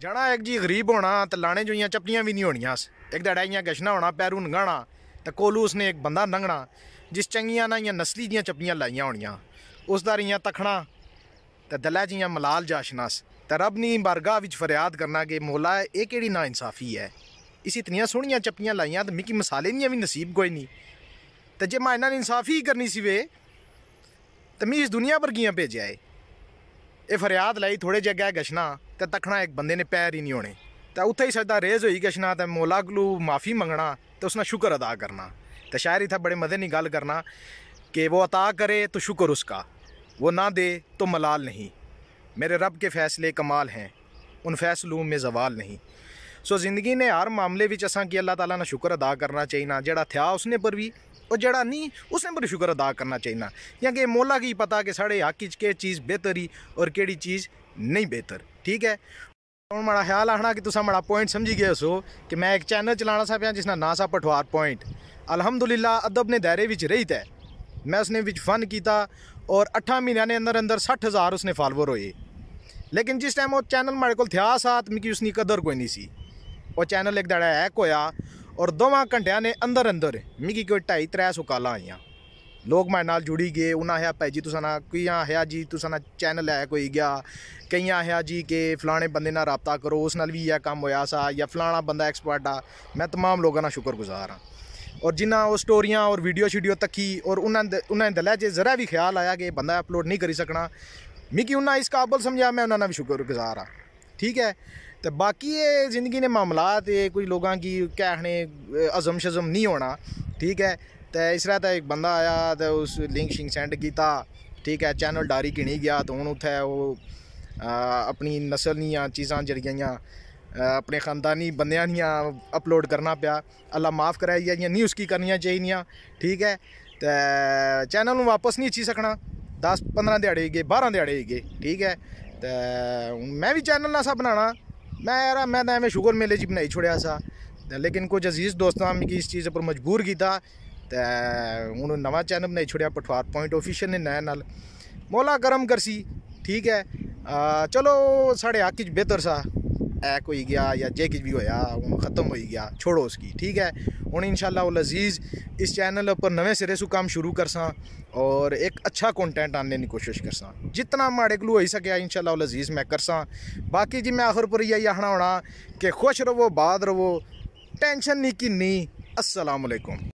जेह्ड़ा एक जी गरीब होना ते लाने जोइयां चपलियां भी नहीं होनियां अस इक ध्याड़ा इ'यां गशना होना पैरू नंगाना तो कोलू उसने एक बंदा नंगना जिस चंगी ना नस्ली दियां चपलियां लाइयां होनियां उसदा इ'यां तक्खना ते दलै च मलाल जाशना अस रब नी बारगाह बिच फरियाद करना कि मोला एह् केह्ड़ी ना इंसाफी है इसी इतनियां सोहनियां चपलियां लाइया तो मिगी मसाले दियां भी नसीब कोई नहीं ते जे मां इन्ना इंसाफी करनी सिवे ते मिगी इस दुनिया पर कि'यां भेजेआ है ਇਹ ਫਰਿਆਦ ਲਈ ਥੋੜੇ ਜਿਹਾ ਗਸ਼ਨਾ ਤੇ ਤਖਣਾ ਇੱਕ ਬੰਦੇ ਨੇ ਪੈਰ ਹੀ ਨਹੀਂ ਹੋਣੇ ਤੇ ਉੱਥੇ ਹੀ ਸਦਾ ਰੇਜ਼ ਹੋਈ ਗਸ਼ਨਾ ਤੇ ਮੌਲਾ ਗਲੂ ਮਾਫੀ ਮੰਗਣਾ ਤੇ ਉਸਨਾ ਸ਼ੁਕਰ ਅਦਾ ਕਰਨਾ ਤੇ ਸ਼ਾਇਰੀ था बड़े मज़े नहीं गल करना कि वो अता करे तो शुक्र उसका वो ना दे तो मलाल नहीं मेरे रब के फैसले कमाल हैं उन फैसलों में जवाल नहीं सो जिंदगी ने हर मामले ਵਿੱਚ ਅਸਾਂ ਕੀ ਅੱਲਾਹ ਤਾਲਾ ਨਾਲ ਸ਼ੁਕਰ ਅਦਾ ਕਰਨਾ ਚਾਹੀਨਾ ਜਿਹੜਾ ਥਿਆ ਉਸਨੇ ਪਰ ਵੀ और जड़ा नहीं उसने पर शुक्र अदा करना चाहिए क्योंकि मौला की पता कि साढ़े हक के चीज़ बेहतर ही और केड़ी चीज़ नहीं बेहतर ठीक है हूँ माड़ा ख्याल आना कि तुम माड़ा पॉइंट समझी गए सो कि मैं एक चैनल चलाना सा पाया जिसका ना सा पठवार पॉइंट अलहमदुल्ला अदब ने दायरे में रही है मैं उसने बिच फन किया और अठा महीनों ने अंदर अंदर सठ हज़ार उसने फॉलोअर होए लेकिन जिस टाइम वो चैनल मेरे को थे सा तो उसकी कदर कोई नहीं सी वो चैनल एक दाड़ा हैक होया ਔਰ ਦੋਵਾਂ ਘੰਟਿਆਂ ਦੇ ਅੰਦਰ ਅੰਦਰ ਮਿਗੀ ਕੋਈ 2.5 300 ਕਾਲਾਂ ਆਈਆਂ ਲੋਕ ਮੇਰੇ ਨਾਲ ਜੁੜੀ ਗਏ ਉਹਨਾਂ ਆਇਆ ਭਾਈ ਜੀ ਤੁਸੀਂ ਨਾ ਕੋਈ ਆਇਆ ਜੀ ਤੁਸੀਂ ਨਾ ਚੈਨਲ ਹੈ ਕੋਈ ਗਿਆ ਕਈ ਆਇਆ ਜੀ ਕਿ ਫਲਾਣੇ ਬੰਦੇ ਨਾਲ ਰਾਬਤਾ ਕਰੋ ਉਸ ਨਾਲ ਵੀ ਇਹ ਕੰਮ ਹੋਇਆ ਸਾ ਜਾਂ ਫਲਾਣਾ ਬੰਦਾ ਐਕਸਪਰਟ ਆ ਮੈਂ तमाम ਲੋਕਾਂ ਦਾ ਸ਼ੁਕਰਗੁਜ਼ਾਰ ਹਾਂ ਔਰ ਜਿਨ੍ਹਾਂ ਉਹ ਸਟੋਰੀਆਂ ਔਰ ਵੀਡੀਓ ਸ਼ੀਡੀਓ ਤੱਕੀ ਔਰ ਉਹਨਾਂ ਦੇ ਉਹਨਾਂ ਦੇ ਦਿਲਾਂ 'ਚ ਜ਼ਰਾ ਵੀ ਖਿਆਲ ਆਇਆ ਕਿ ਬੰਦਾ ਅਪਲੋਡ ਨਹੀਂ ਕਰੀ ਸਕਣਾ ਮਿਕੀ ਉਹਨਾਂ ਇਸ ਕਾਬਲ ਸਮਝਿਆ ਮੈਂ ਉਹਨਾਂ ਦਾ ਵੀ ਸ਼ੁਕਰਗੁਜ਼ਾਰ ਹਾਂ ਠੀਕ ਹੈ तो बाकी जिंदगी ने मामलात कुछ कोई लोकां गी केह् हजम शजम नहीं होना ठीक है तो इसलै ते इक बंदा आया तो उस लिंक शिंक सेंड कीता ठीक है चैनल डारी गिनी गेआ ते हून उत्थै ओह् अपनी नस्ल दियां चीजा जेह्ड़ियां अपने खानदानी बंद अपलोड करना पेआ अल्लाह माफ करै नहीं उसकी न्यूज़ चाहिए ठीक है तो चैनल वापस नहीं अच्छी सकना दस पंद्रह ध्याड़े गए बारह बारां ध्याड़े होई ठीक है तो मैं भी बी चैनल ऐसा बनाना मैं मैं मैं शुगर मेले जी बनाई छोड़ा सा लेकिन कुछ अजीज़ दोस्तों मैं इस चीज़ पर मजबूर किया तो हूँ नवा चैनल बनाई छोड़ा पठवार पॉइंट ऑफिशियल ने नए नाल मौला गर्म करसी ठीक है आ, चलो साढ़े हक बेहतर सा अटैक हो गया या जे कुछ भी होया ख़त्म हो गया छोड़ो उसकी ठीक है हूँ इन शाला लजीज़ इस चैनल पर नवे सिरे से काम शुरू करसा और एक अच्छा कॉन्टेंट आने की कोशिश करसा जितना माड़े कोलू हो सके इन शाला लजीज़ मैं करसा बाकी जी मैं आखिर पर यही आखना होना कि खुश रवो बाद रवो टेंशन नहीं कि नहीं असलकुम